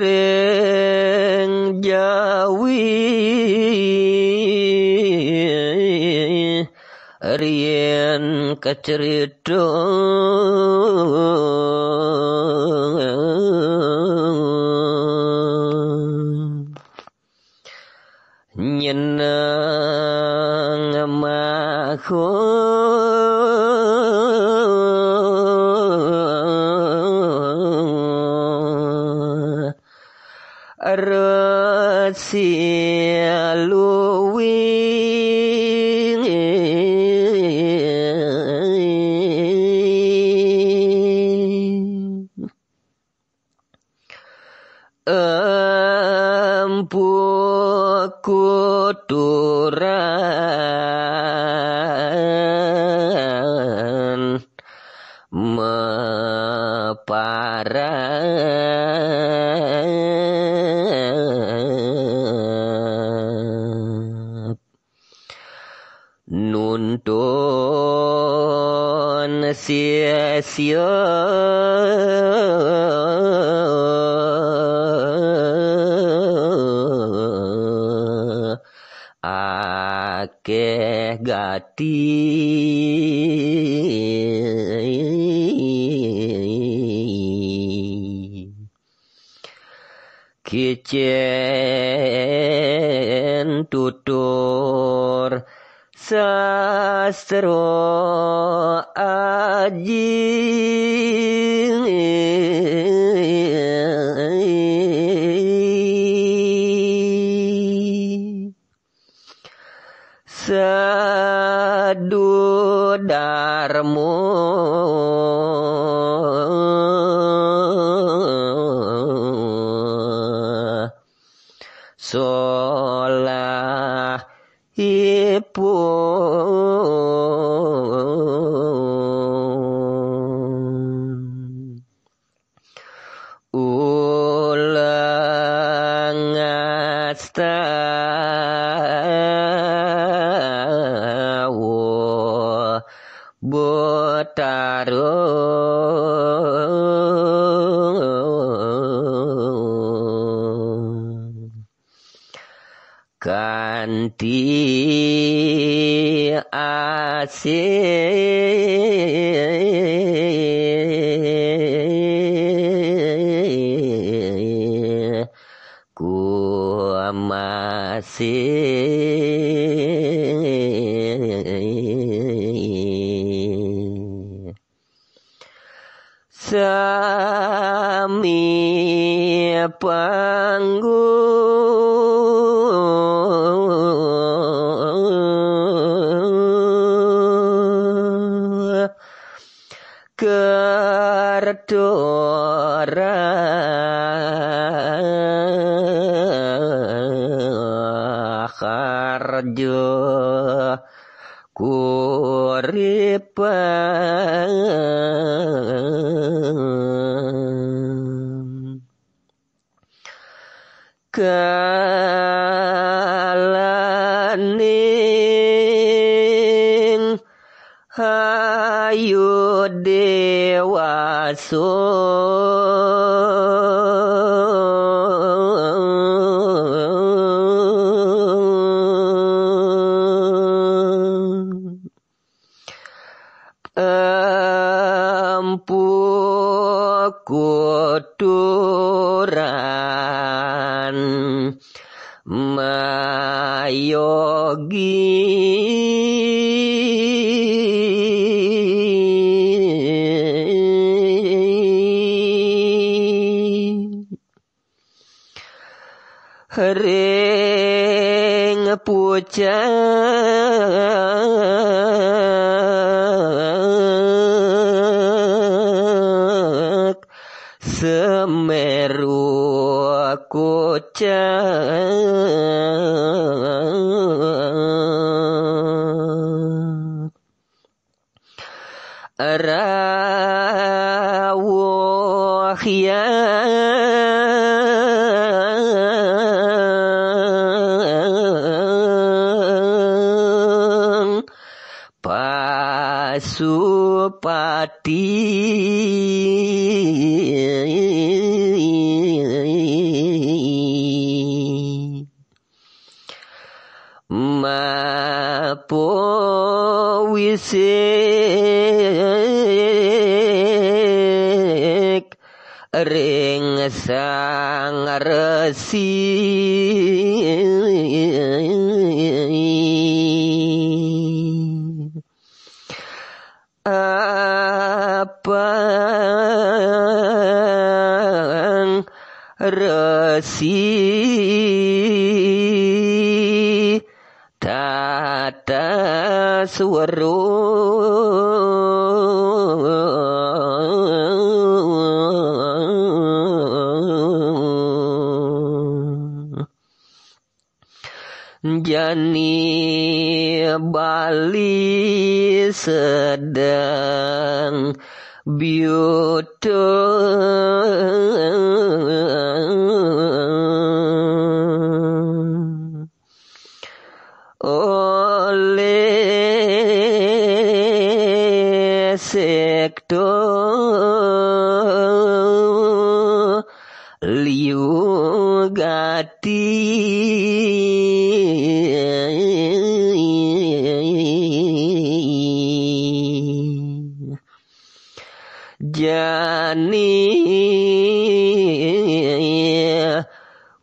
rèn gia quý riêng cả trời nhìn à, mà khốn resi luwing empu kuduran meparan silencio. Eh, eh, Akeh gati kicen tutur. sastro aji sadu darmo ipun ulang astawo botarun Ganti asih ku masih sami panggung kerja kuripan kalaning ha ayu dewasa Empu kuturan mayogi kering pucak semeru cak Supati Mapo wisik Ring sang resik Pang Resi Tata Suwero Jani Bali sedang beautiful. jani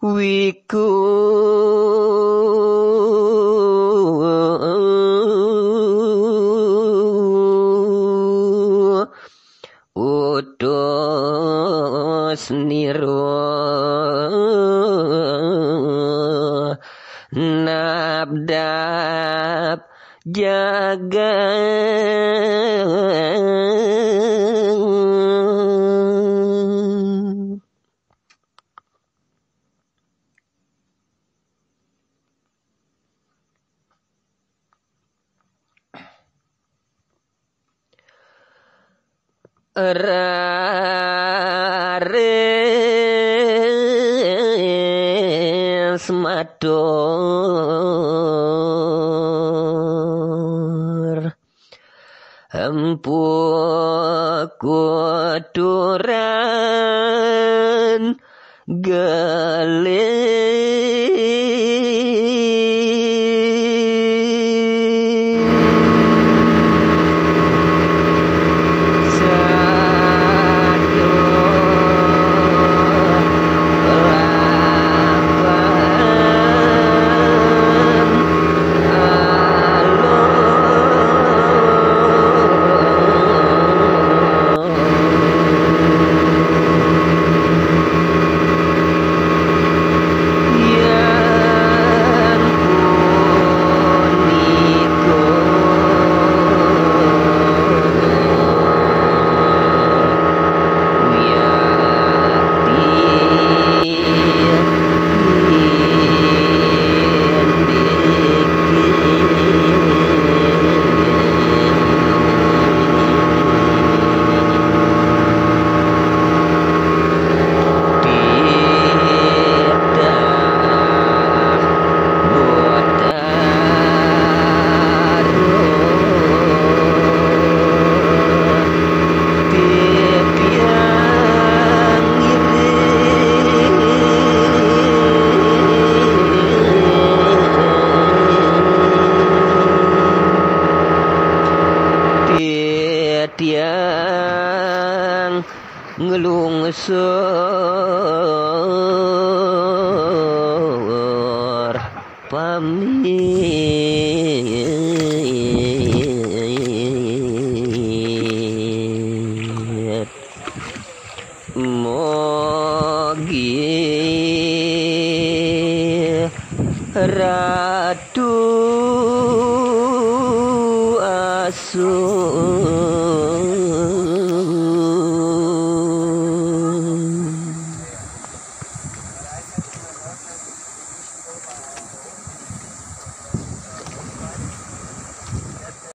wiku utus niru nabdab jagat Rares mador Empuk kuduran gelis Love me.